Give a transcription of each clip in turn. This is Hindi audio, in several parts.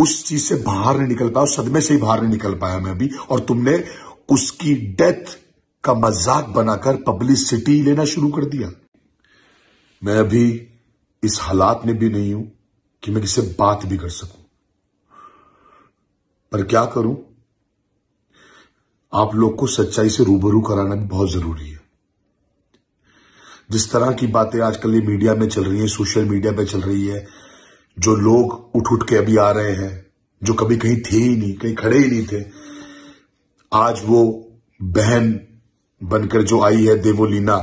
उस चीज से बाहर नहीं निकल पाया सदमे से ही बाहर नहीं निकल पाया मैं अभी और तुमने उसकी डेथ का मजाक बनाकर पब्लिसिटी लेना शुरू कर दिया मैं अभी इस हालात में भी नहीं हूं कि मैं किसी बात भी कर सकूं पर क्या करूं आप लोग को सच्चाई से रूबरू कराना भी बहुत जरूरी है जिस तरह की बातें आजकल ये मीडिया में चल रही है सोशल मीडिया पे चल रही है जो लोग उठ उठ के अभी आ रहे हैं जो कभी कहीं थे ही नहीं कहीं खड़े ही नहीं थे आज वो बहन बनकर जो आई है देवोलीना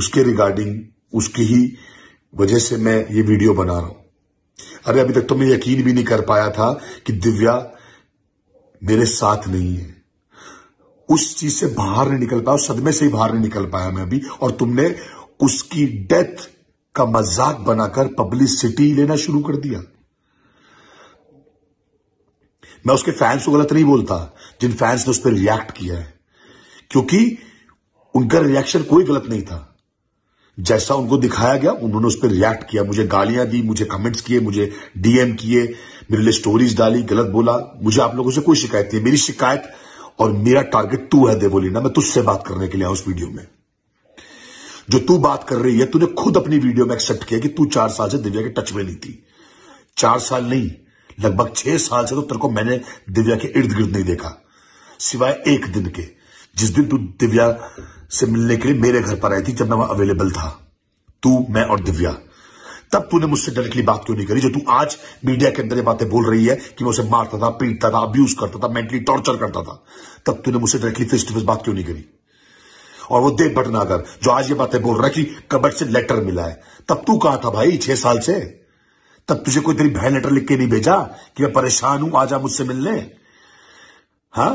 उसके रिगार्डिंग उसकी ही वजह से मैं ये वीडियो बना रहा हूं अरे अभी तक तो मैं यकीन भी नहीं कर पाया था कि दिव्या मेरे साथ नहीं है उस चीज से बाहर नहीं निकल पाया उस सदमे से ही बाहर नहीं निकल पाया मैं अभी और तुमने उसकी डेथ का मजाक बनाकर पब्लिसिटी लेना शुरू कर दिया मैं उसके फैंस को गलत नहीं बोलता जिन फैंस ने उस पर रिएक्ट किया है क्योंकि उनका रिएक्शन कोई गलत नहीं था जैसा उनको दिखाया गया उन्होंने उस पर रिएक्ट किया मुझे गालियां दी मुझे कमेंट्स किए मुझे डीएम किए मेरे लिए स्टोरीज डाली गलत बोला मुझे आप लोगों से कोई शिकायत नहीं मेरी शिकायत और मेरा टारगेट तू है देवोलीना मैं तुझसे बात करने के लिए उस वीडियो में जो तू बात कर रही है तूने खुद अपनी वीडियो में एक्सेप्ट किया कि तू चार साल से दिव्या के टच में नहीं थी चार साल नहीं लगभग छह साल से तो तेरे को मैंने दिव्या के इर्द गिर्द नहीं देखा सिवाय एक दिन के जिस दिन तू दिव्या से मिलने के लिए मेरे घर पर आई थी जब मैं वहां अवेलेबल था तू मैं और दिव्या तब तूने मुझसे डायरेक्टली बात क्यों नहीं करी जो तू आज मीडिया के अंदर ये बातें बोल रही है कि मैं उसे मारता था पीटता था अब्यूज करता था मेंटली टॉर्चर करता था तब तूने मुझसे डायरेक्टली फेस टू फेस बात क्यों नहीं करी और वो देव भटनागर जो आज ये बातें बोल रहा है कि कबट से लेटर मिला है तब तू कहा था भाई छह साल से तब तुझे कोई तेरी बहन लेटर लिख के नहीं भेजा कि मैं परेशान हूं आजा मुझसे मिलने हा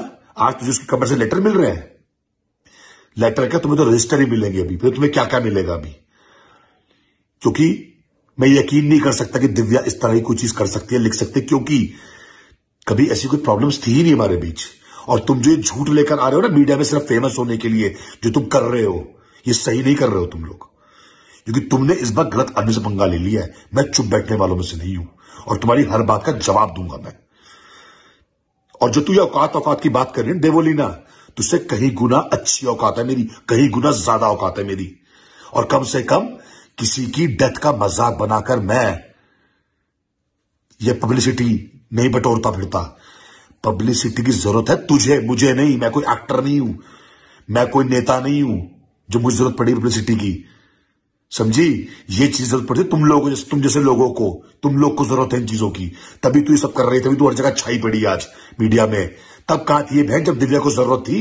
आज तुझे उसकी कबर से लेटर मिल रहे हैं लेटर का तुम्हें तो रजिस्टर ही मिलेंगे अभी फिर तुम्हें क्या क्या मिलेगा अभी क्योंकि मैं यकीन नहीं कर सकता कि दिव्या इस तरह की कोई चीज कर सकती है लिख सकती है क्योंकि कभी ऐसी कोई प्रॉब्लम्स थी ही नहीं हमारे बीच और तुम जो ये झूठ लेकर आ रहे हो ना मीडिया में सिर्फ फेमस होने के लिए जो तुम कर रहे हो ये सही नहीं कर रहे हो तुम लोग क्योंकि तुमने इस बार गलत आदमी से पंगा ले लिया है मैं चुप बैठने वालों में से नहीं हूं और तुम्हारी हर बात का जवाब दूंगा मैं और जो तू ये औकात औकात की बात कर रही है देवोलीना तुझसे कहीं गुना अच्छी औकात है मेरी कहीं गुना ज्यादा औकात है मेरी और कम से कम किसी की डेथ का मजाक बनाकर मैं ये पब्लिसिटी नहीं बटोरता फिरता पब्लिसिटी की जरूरत है तुझे मुझे नहीं मैं कोई एक्टर नहीं हूं मैं कोई नेता नहीं हूं जो मुझे जरूरत पड़ी पब्लिसिटी की समझी ये चीज जरूरत पड़ती तुम लोगों जैसे तुम जैसे लोगों को तुम लोग को जरूरत है इन चीजों की तभी तू ये सब कर रही तभी तू हर जगह छाई पड़ी आज मीडिया में तब कहा थी ये बहन जब दिव्या को जरूरत थी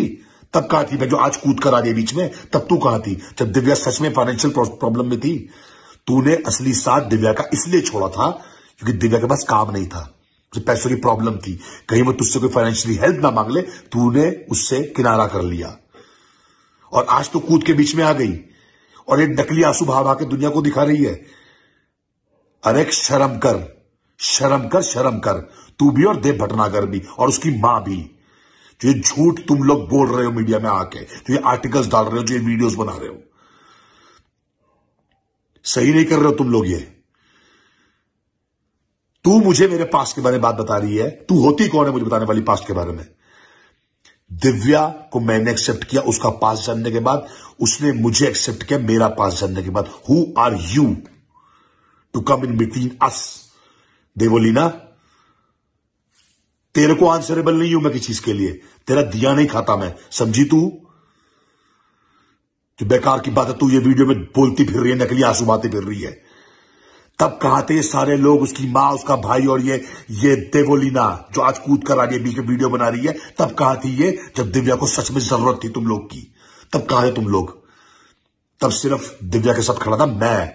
तब कहा थी मैं जो आज कूद कर आ रही बीच में तब तू कहा थी जब दिव्या सच में फाइनेंशियल प्रॉब्लम में थी तूने असली साथ दिव्या का इसलिए छोड़ा था क्योंकि दिव्या के पास काम नहीं था पैसों की प्रॉब्लम थी कहीं वो तुझसे कोई फाइनेंशियली हेल्प ना मांग ले तूने उससे किनारा कर लिया और आज तो कूद के बीच में आ गई और ये नकली आंसू भाव आके दुनिया को दिखा रही है अरे शर्म कर शर्म कर शर्म कर तू भी और देव भटनागर भी और उसकी मां भी जो ये झूठ तुम लोग बोल रहे हो मीडिया में आके जो ये आर्टिकल्स डाल रहे हो जो ये वीडियोस बना रहे हो सही नहीं कर रहे हो तुम लोग ये तू मुझे मेरे पास्ट के बारे में बात बता रही है तू होती कौन है मुझे बताने वाली पास्ट के बारे में दिव्या को मैंने एक्सेप्ट किया उसका पास जानने के बाद उसने मुझे एक्सेप्ट किया मेरा पास जानने के बाद who are you to come in between us Devoleena तेरे को आंसरेबल नहीं हूं मैं किसी चीज के लिए तेरा दिया नहीं खाता मैं समझी तू जो बेकार की बात है तू ये वीडियो में बोलती फिर रही है नकली आंसू बातें फिर रही है तब कहा थे सारे लोग उसकी माँ उसका भाई और ये ये देवोलीना जो आज कूद कर आ रही है बीच में वीडियो बना रही है तब कहा थी ये जब दिव्या को सच में जरूरत थी तुम लोग की तब कहा थे तुम लोग तब सिर्फ दिव्या के साथ खड़ा था मैं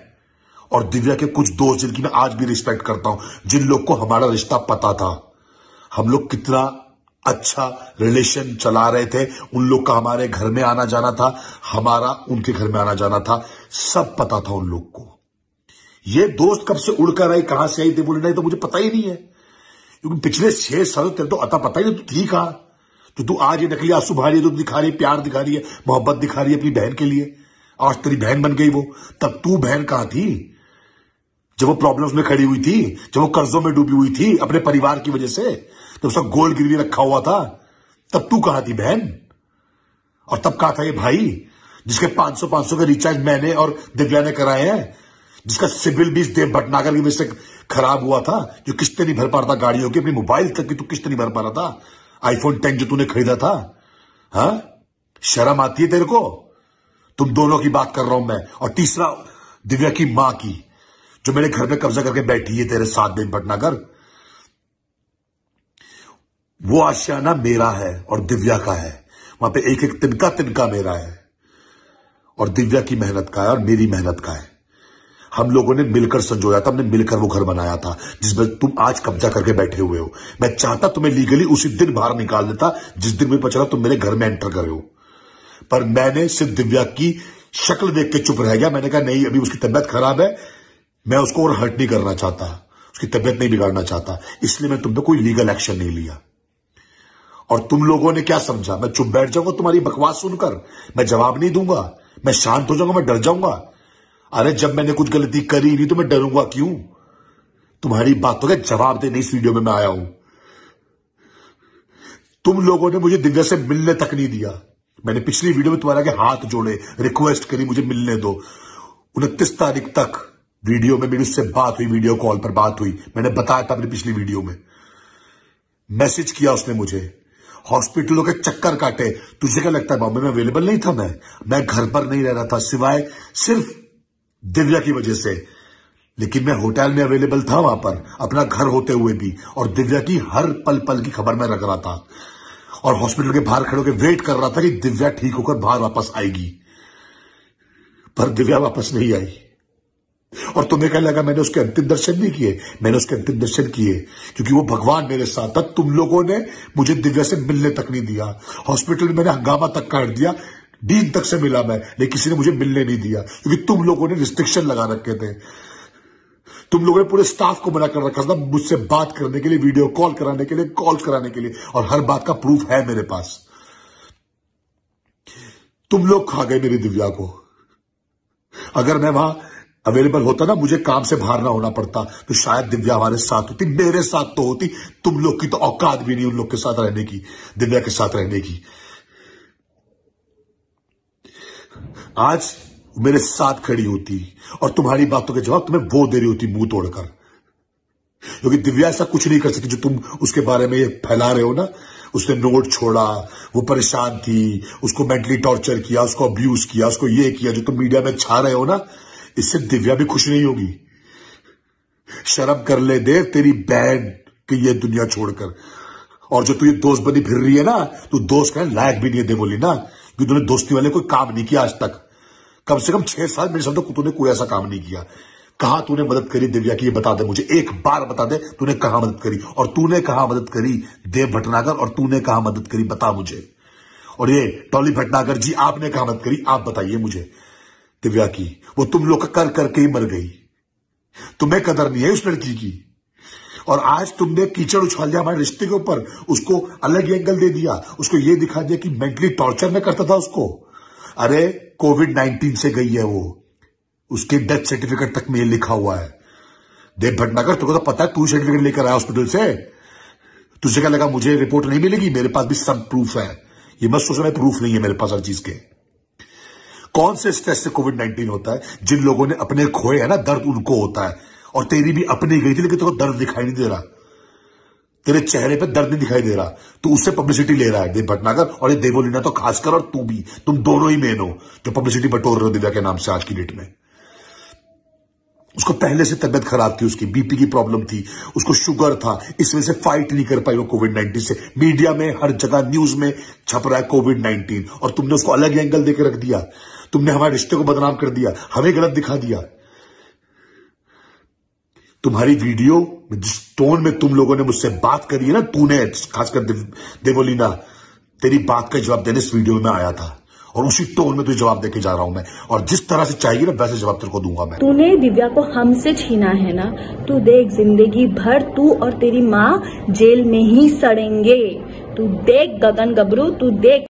और दिव्या के कुछ दोस्त जिनकी मैं आज भी रिस्पेक्ट करता हूं जिन लोग को हमारा रिश्ता पता था हम लोग कितना अच्छा रिलेशन चला रहे थे उन लोग का हमारे घर में आना जाना था हमारा उनके घर में आना जाना था सब पता था उन लोग को ये दोस्त कब से उड़कर आई कहां से आई थे बोले नहीं तो मुझे पता ही नहीं है क्योंकि पिछले छह सालों तेरे तो अता पता ही नहीं तू ठीक कहा तो तू आज ये नकली आंसू बहा रही है तो दिखा रही है प्यार दिखा रही है मोहब्बत दिखा रही है अपनी बहन के लिए आज तेरी बहन बन गई वो तब तू बहन कहा थी जब वो प्रॉब्लम्स में खड़ी हुई थी जब वो कर्जों में डूबी हुई थी अपने परिवार की वजह से तो उसका गोल गिरवी रखा हुआ था तब तू कहा थी बहन और तब कहा था ये भाई जिसके 500 500 के रिचार्ज मैंने और दिव्या ने कराए हैं जिसका सिविल भी इस देव भटनागर की वजह से खराब हुआ था जो किस्तें नहीं भर पा रहा था गाड़ियों की अपनी मोबाइल तक की तू तो किस्त नहीं भर पा रहा था आईफोन टेन जो तूने खरीदा था हा? शर्म आती है तेरे को तुम दोनों की बात कर रहा हूं मैं और तीसरा दिव्या की मां की जो मेरे घर में कब्जा करके बैठी है तेरे साथ देव भटनागर वो आशियाना मेरा है और दिव्या का है वहां पे एक एक तिनका तिनका मेरा है और दिव्या की मेहनत का है और मेरी मेहनत का है हम लोगों ने मिलकर संजोया था हमने मिलकर वो घर बनाया था जिसमें तुम आज कब्जा करके बैठे हुए हो मैं चाहता तुम्हें लीगली उसी दिन बाहर निकाल देता जिस दिन मुझे पचरा तुम मेरे घर में एंटर करे हो पर मैंने सिर्फ दिव्या की शक्ल देख के चुप रह गया मैंने कहा नहीं अभी उसकी तबियत खराब है मैं उसको और हर्ट नहीं करना चाहता उसकी तबियत नहीं बिगाड़ना चाहता इसलिए मैं तुम कोई लीगल एक्शन नहीं लिया और तुम लोगों ने क्या समझा मैं चुप बैठ जाऊंगा तुम्हारी बकवास सुनकर मैं जवाब नहीं दूंगा मैं शांत हो जाऊंगा मैं डर जाऊंगा अरे जब मैंने कुछ गलती करी नहीं तो मैं डरूंगा क्यों तुम्हारी बातों का जवाब देने इस वीडियो में मैं आया हूं तुम लोगों ने मुझे दिव्या से मिलने तक नहीं दिया मैंने पिछली वीडियो में तुम्हारे के हाथ जोड़े रिक्वेस्ट करी मुझे मिलने दो उनतीस तारीख तक वीडियो में मेरी उससे बात हुई वीडियो कॉल पर बात हुई मैंने बताया था अपनी पिछली वीडियो में मैसेज किया उसने मुझे हॉस्पिटलों के चक्कर काटे तुझे क्या लगता है बॉम्बे में अवेलेबल नहीं था मैं मैं घर पर नहीं रह रहा था सिवाय सिर्फ दिव्या की वजह से लेकिन मैं होटल में अवेलेबल था वहां पर अपना घर होते हुए भी और दिव्या की हर पल पल की खबर में रख रहा था और हॉस्पिटल के बाहर खड़े होकर वेट कर रहा था कि दिव्या ठीक होकर बाहर वापस आएगी पर दिव्या वापस नहीं आई और तुम्हें कहने लगा मैंने उसके अंतिम दर्शन नहीं किए मैंने उसके अंतिम दर्शन किए क्योंकि वो भगवान मेरे साथ था तुम लोगों ने मुझे दिव्या से मिलने तक नहीं दिया हॉस्पिटल में मैंने हंगामा तक काट दिया दिन तक से मिला मैं लेकिन किसी ने मुझे मिलने नहीं दिया क्योंकि तुम लोगों ने रिस्ट्रिक्शन लगा रखे थे तुम लोगों ने पूरे स्टाफ को मना कर रखा था मुझसे बात करने के लिए वीडियो कॉल कराने के लिए कॉल कराने के लिए और हर बात का प्रूफ है मेरे पास तुम लोग खा गए मेरी दिव्या को अगर मैं वहां अवेलेबल होता ना मुझे काम से बाहर ना होना पड़ता तो शायद दिव्या हमारे साथ होती मेरे साथ तो होती तुम लोग की तो औकात भी नहीं उन लोग के साथ रहने की दिव्या के साथ रहने की आज मेरे साथ खड़ी होती और तुम्हारी बातों के जवाब तुम्हें वो दे रही होती मुंह तोड़कर क्योंकि दिव्या ऐसा कुछ नहीं कर सकती जो तुम उसके बारे में ये फैला रहे हो ना उसने नोट छोड़ा वो परेशान थी उसको मेंटली टॉर्चर किया उसको अब्यूज किया उसको ये किया जो तुम मीडिया में छा रहे हो ना इससे दिव्या भी खुश नहीं होगी शर्म कर ले देव तेरी बहन की ये दुनिया छोड़कर और जो तू ये दोस्त बनी फिर रही है ना तू दोस्त कहें लायक भी नहीं है देवोली ना क्योंकि तूने दोस्ती वाले कोई काम नहीं किया आज तक कम से कम छह साल मेरे साथ को तो तूने कोई ऐसा काम नहीं किया कहा तूने मदद करी दिव्या की ये बता दे मुझे एक बार बता दे तूने कहा मदद करी और तूने कहा मदद करी देव भटनागर और तूने कहा मदद करी बता मुझे और ये टॉली भटनागर जी आपने कहा मदद करी आप बताइए मुझे दिव्या की वो तुम लोग कर करके ही मर गई तुम्हें कदर नहीं है उस लड़की की और आज तुमने कीचड़ उछाल दिया हमारे रिश्ते के ऊपर उसको अलग एंगल दे दिया उसको ये दिखा दिया कि मेंटली टॉर्चर में करता था उसको अरे कोविड नाइन्टीन से गई है वो उसके डेथ सर्टिफिकेट तक मेल लिखा हुआ है देव भटनागर तुमको तो पता है तू सर्टिफिकेट लेकर आया हॉस्पिटल से तुझे क्या लगा मुझे रिपोर्ट नहीं मिलेगी मेरे पास भी सब प्रूफ है ये मत सोचना प्रूफ नहीं है मेरे पास हर चीज के कौन से स्ट्रेस से कोविड नाइन्टीन होता है जिन लोगों ने अपने खोए है ना दर्द उनको होता है और तेरी भी अपनी गई थी लेकिन तुमको तो दर्द दिखाई नहीं दे रहा तेरे चेहरे पे दर्द नहीं दिखाई दे रहा तू उससे पब्लिसिटी ले रहा है देव भटनागर और ये देवोलीना तो खासकर और तू भी तुम दोनों ही मेन हो जो पब्लिसिटी बटोर रहे हो दिव्या के नाम से आज की डेट में उसको पहले से तबियत खराब थी उसकी बीपी की प्रॉब्लम थी उसको शुगर था इस वजह से फाइट नहीं कर पाई वो कोविड नाइन्टीन से मीडिया में हर जगह न्यूज में छप रहा है कोविड नाइन्टीन और तुमने उसको अलग एंगल देकर रख दिया तुमने हमारे रिश्ते को बदनाम कर दिया हमें गलत दिखा दिया तुम्हारी वीडियो जिस टोन में तुम लोगों ने मुझसे बात करी है ना तूने खासकर देवोलीना तेरी बात का जवाब देने इस वीडियो में आया था और उसी टोन में तुझे जवाब देके जा रहा हूँ मैं और जिस तरह से चाहिए ना वैसे जवाब तेरे को दूंगा मैं तूने दिव्या को हमसे छीना है ना तू देख जिंदगी भर तू और तेरी माँ जेल में ही सड़ेंगे तू देख गगन गबरू तू देख